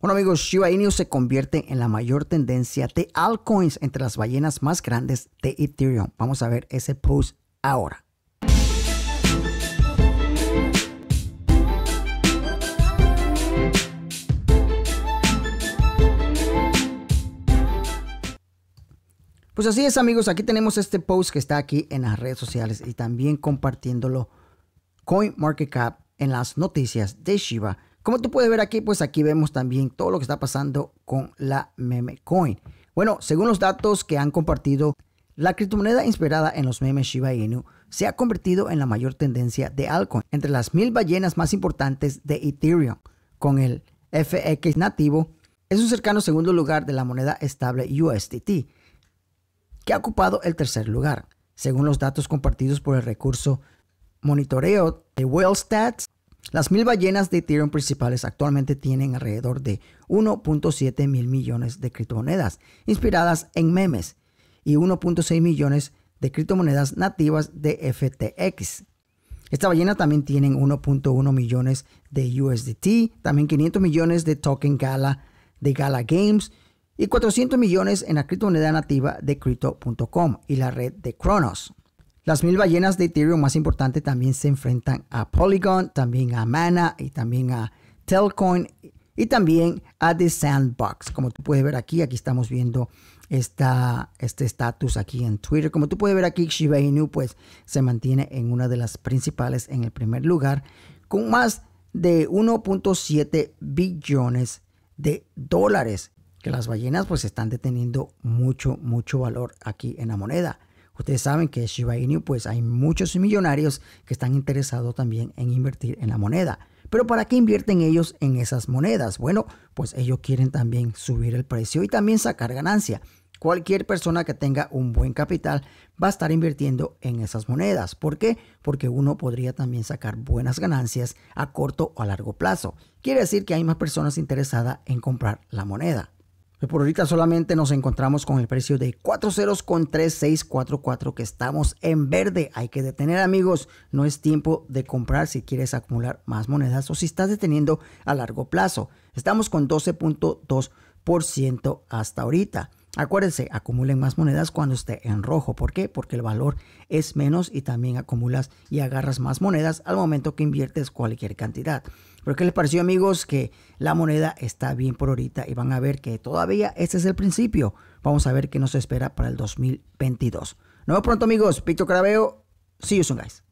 Bueno amigos, Shiba Inu se convierte en la mayor tendencia de altcoins entre las ballenas más grandes de Ethereum. Vamos a ver ese post ahora. Pues así es amigos, aquí tenemos este post que está aquí en las redes sociales y también compartiéndolo CoinMarketCap en las noticias de Shiba como tú puedes ver aquí, pues aquí vemos también todo lo que está pasando con la meme coin. Bueno, según los datos que han compartido, la criptomoneda inspirada en los memes Shiba Inu se ha convertido en la mayor tendencia de altcoin entre las mil ballenas más importantes de Ethereum, con el FX nativo es un cercano segundo lugar de la moneda estable USDT, que ha ocupado el tercer lugar, según los datos compartidos por el recurso monitoreo de Wellstats, las mil ballenas de Ethereum principales actualmente tienen alrededor de 1.7 mil millones de criptomonedas inspiradas en memes y 1.6 millones de criptomonedas nativas de FTX. Esta ballena también tienen 1.1 millones de USDT, también 500 millones de token Gala de Gala Games y 400 millones en la criptomoneda nativa de Crypto.com y la red de Kronos. Las mil ballenas de Ethereum más importante también se enfrentan a Polygon, también a Mana y también a Telcoin y también a The Sandbox. Como tú puedes ver aquí, aquí estamos viendo esta, este estatus aquí en Twitter. Como tú puedes ver aquí, Shiba Inu pues se mantiene en una de las principales en el primer lugar con más de 1.7 billones de dólares que las ballenas pues están deteniendo mucho, mucho valor aquí en la moneda. Ustedes saben que Shiba Inu, pues hay muchos millonarios que están interesados también en invertir en la moneda. Pero ¿para qué invierten ellos en esas monedas? Bueno, pues ellos quieren también subir el precio y también sacar ganancia. Cualquier persona que tenga un buen capital va a estar invirtiendo en esas monedas. ¿Por qué? Porque uno podría también sacar buenas ganancias a corto o a largo plazo. Quiere decir que hay más personas interesadas en comprar la moneda. Pues por ahorita solamente nos encontramos con el precio de 40,3644, con que estamos en verde. Hay que detener amigos, no es tiempo de comprar si quieres acumular más monedas o si estás deteniendo a largo plazo. Estamos con 12.2% hasta ahorita. Acuérdense, acumulen más monedas cuando esté en rojo. ¿Por qué? Porque el valor es menos y también acumulas y agarras más monedas al momento que inviertes cualquier cantidad. Pero ¿qué les pareció amigos? Que la moneda está bien por ahorita y van a ver que todavía este es el principio. Vamos a ver qué nos espera para el 2022. Nos vemos pronto amigos. Pito Carabeo. See you soon guys.